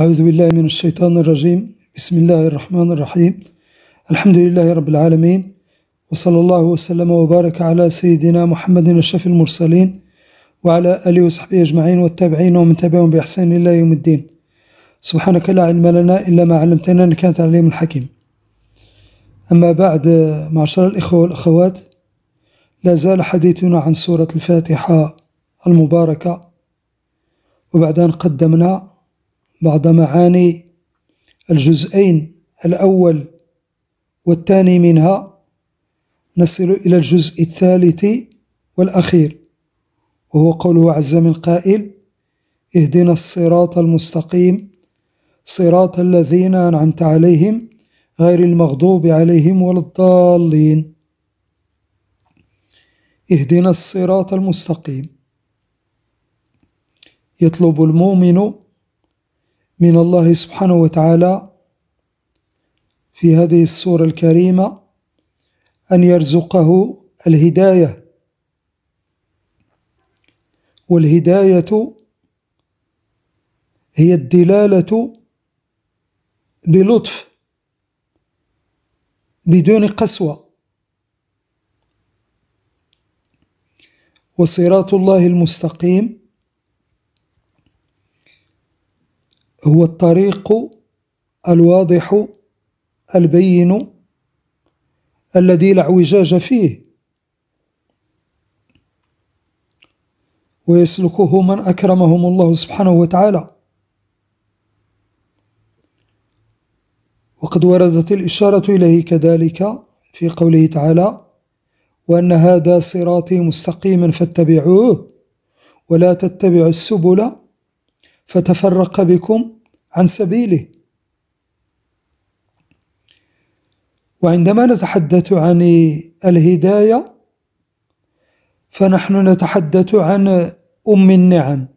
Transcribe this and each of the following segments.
أعوذ بالله من الشيطان الرجيم بسم الله الرحمن الرحيم الحمد لله رب العالمين وصلى الله وسلم وبارك على سيدنا محمد الشف المرسلين وعلى آله وصحبه أجمعين والتابعين ومن تبعهم بإحسان إلى يوم الدين سبحانك لا علم لنا إلا ما علمتنا إنك أنت العليم الحكيم أما بعد معشر الإخوة والأخوات لا زال حديثنا عن سورة الفاتحة المباركة وبعد أن قدمنا بعض معاني الجزئين الأول والثاني منها نصل إلى الجزء الثالث والأخير وهو قوله عز من قائل اهدنا الصراط المستقيم صراط الذين أنعمت عليهم غير المغضوب عليهم ولا الضالين اهدنا الصراط المستقيم يطلب المؤمن من الله سبحانه وتعالى في هذه السورة الكريمة أن يرزقه الهداية والهداية هي الدلالة بلطف بدون قسوه وصراط الله المستقيم هو الطريق الواضح البين الذي لا اعوجاج فيه ويسلكه من أكرمهم الله سبحانه وتعالى وقد وردت الإشارة إليه كذلك في قوله تعالى وأن هذا صراطي مستقيما فاتبعوه ولا تتبعوا السبل فتفرق بكم عن سبيله وعندما نتحدث عن الهدايه فنحن نتحدث عن ام النعم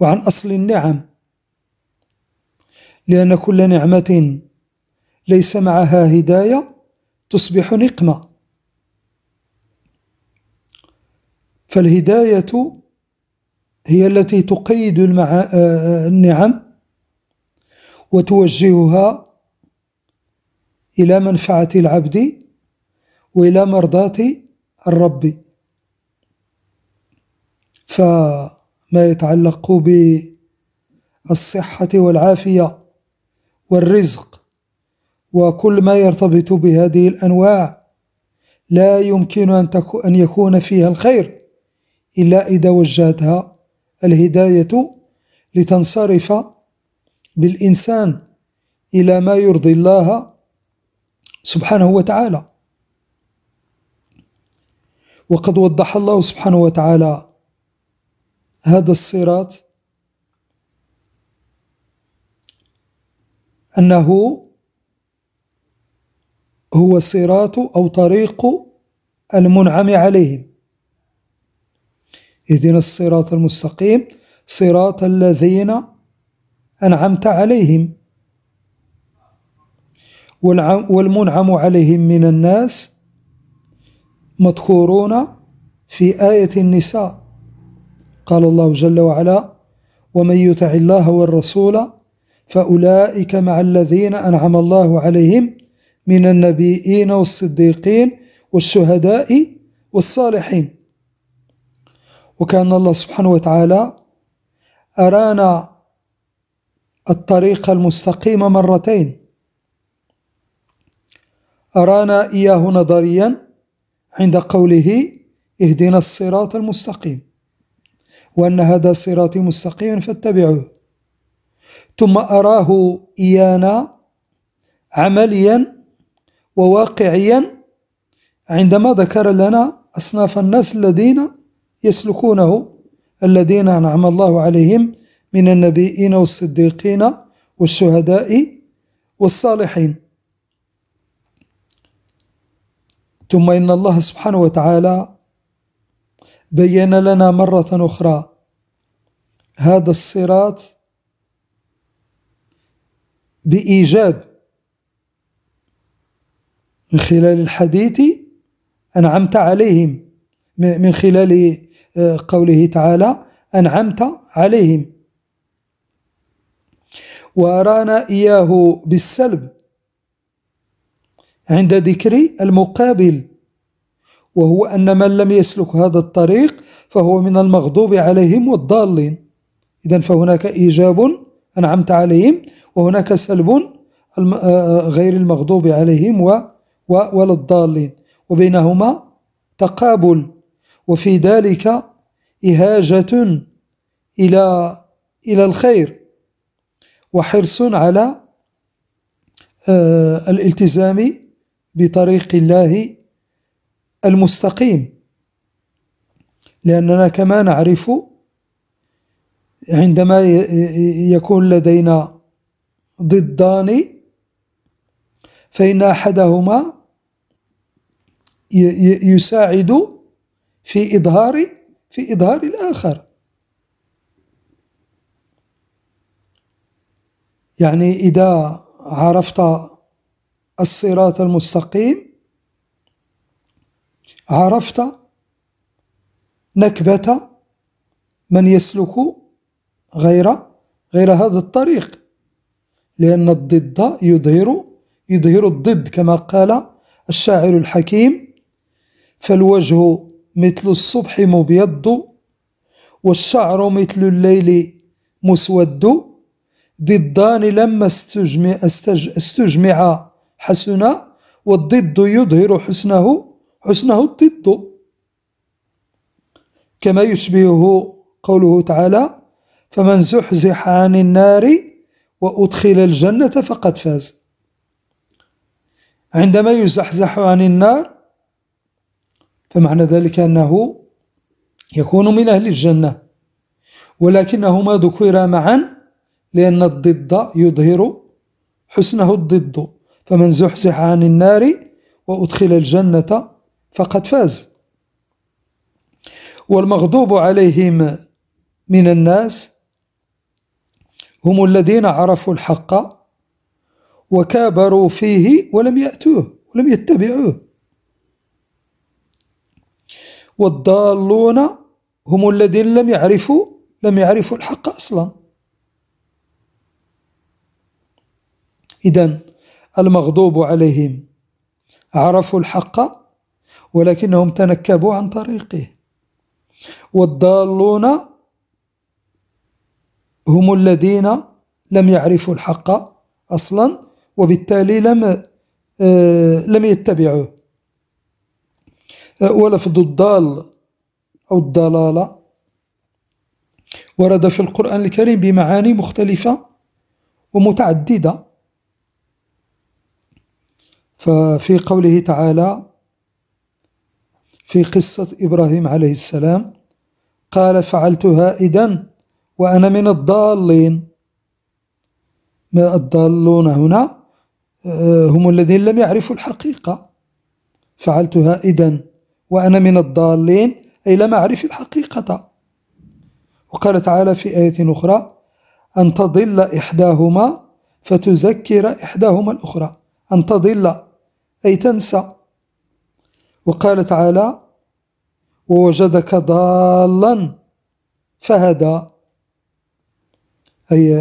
وعن اصل النعم لان كل نعمه ليس معها هدايه تصبح نقمه فالهدايه هي التي تقيد المع... آه، النعم وتوجهها إلى منفعة العبد وإلى مرضاة الرب فما يتعلق بالصحة والعافية والرزق وكل ما يرتبط بهذه الأنواع لا يمكن أن, أن يكون فيها الخير إلا إذا وجهتها الهداية لتنصرف بالإنسان إلى ما يرضي الله سبحانه وتعالى وقد وضح الله سبحانه وتعالى هذا الصراط أنه هو صراط أو طريق المنعم عليهم اهدنا الصراط المستقيم صراط الذين أنعمت عليهم والمنعم عليهم من الناس مذكورون في آية النساء قال الله جل وعلا ومن يطع الله والرسول فأولئك مع الذين أنعم الله عليهم من النبيين والصديقين والشهداء والصالحين وكان الله سبحانه وتعالى أرانا الطريق المستقيم مرتين أرانا إياه نظريا عند قوله اهدنا الصراط المستقيم وأن هذا صراطي مستقيم فاتبعوه ثم أراه إيانا عمليا وواقعيا عندما ذكر لنا أصناف الناس الذين يسلكونه الذين أنعم الله عليهم من النبيين والصديقين والشهداء والصالحين ثم إن الله سبحانه وتعالى بين لنا مرة أخرى هذا الصراط بإيجاب من خلال الحديث أنعمت عليهم من خلال قوله تعالى أنعمت عليهم وأرانا إياه بالسلب عند ذكر المقابل وهو أن من لم يسلك هذا الطريق فهو من المغضوب عليهم والضالين إذا فهناك إيجاب أنعمت عليهم وهناك سلب آه، آه، غير المغضوب عليهم ولا الضالين وبينهما تقابل وفي ذلك إهاجة إلى إلى الخير وحرص على آه، الالتزام بطريق الله المستقيم لأننا كما نعرف عندما يكون لدينا ضدان فإن أحدهما يساعد في إظهار في إظهار الآخر يعني إذا عرفت الصراط المستقيم عرفت نكبة من يسلك غير غير هذا الطريق لأن الضد يظهر يظهر الضد كما قال الشاعر الحكيم فالوجه مثل الصبح مبيض والشعر مثل الليل مسود ضدان لما استجمع, استجمع حسنا والضد يظهر حسنه حسنه الضد كما يشبهه قوله تعالى فمن زحزح عن النار وأدخل الجنة فقد فاز عندما يزحزح عن النار فمعنى ذلك أنه يكون من أهل الجنة ولكنهما ذكرا معا لأن الضد يظهر حسنه الضد فمن زحزح عن النار وأدخل الجنة فقد فاز والمغضوب عليهم من الناس هم الذين عرفوا الحق وكابروا فيه ولم يأتوه ولم يتبعوه والضالون هم الذين لم يعرفوا لم يعرفوا الحق أصلاً إذا المغضوب عليهم عرفوا الحق ولكنهم تنكبوا عن طريقه والضالون هم الذين لم يعرفوا الحق أصلا وبالتالي لم آه، لم يتبعوه آه، ولفظ الضال أو الضلالة ورد في القرآن الكريم بمعاني مختلفة ومتعددة ففي قوله تعالى في قصة إبراهيم عليه السلام قال فعلتها إذا وأنا من الضالين ما الضالون هنا آه، هم الذين لم يعرفوا الحقيقة فعلتها إذا وأنا من الضالين أي لم أعرف الحقيقة وقال تعالى في آية أخرى أن تضل إحداهما فتذكر إحداهما الأخرى أن تضل أي تنسى وقال تعالى ووجدك ضالا فهدى أي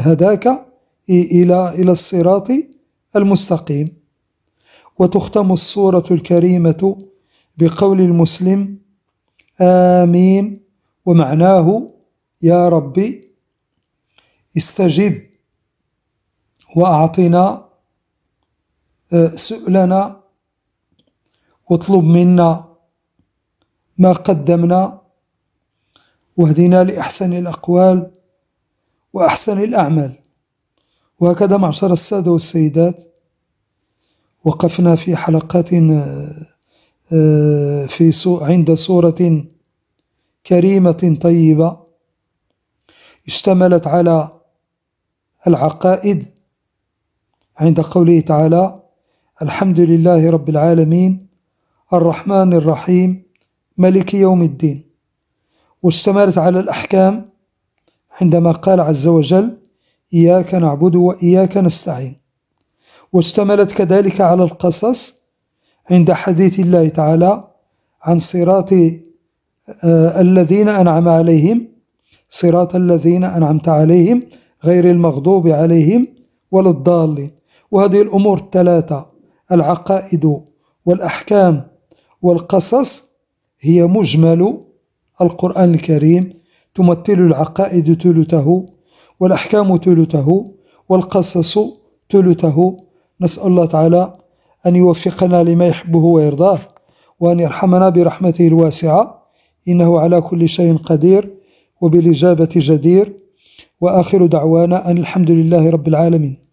هداك إلى إلى الصراط المستقيم وتختم الصورة الكريمة بقول المسلم آمين ومعناه يا ربي استجب وأعطنا أه، سؤلنا واطلب منا ما قدمنا واهدنا لأحسن الأقوال وأحسن الأعمال وهكذا معشر السادة والسيدات وقفنا في حلقات أه، أه، في عند سورة كريمة طيبة اشتملت على العقائد عند قوله تعالى الحمد لله رب العالمين الرحمن الرحيم ملك يوم الدين واستمرت على الأحكام عندما قال عز وجل إياك نعبد وإياك نستعين واشتملت كذلك على القصص عند حديث الله تعالى عن صراط آه، الذين أنعم عليهم صراط الذين أنعمت عليهم غير المغضوب عليهم ولا الضالين وهذه الأمور الثلاثة العقائد والأحكام والقصص هي مجمل القرآن الكريم تمثل العقائد ثلثه والأحكام ثلثه والقصص ثلثه نسأل الله تعالى أن يوفقنا لما يحبه ويرضاه وأن يرحمنا برحمته الواسعة إنه على كل شيء قدير وبالإجابة جدير وآخر دعوانا أن الحمد لله رب العالمين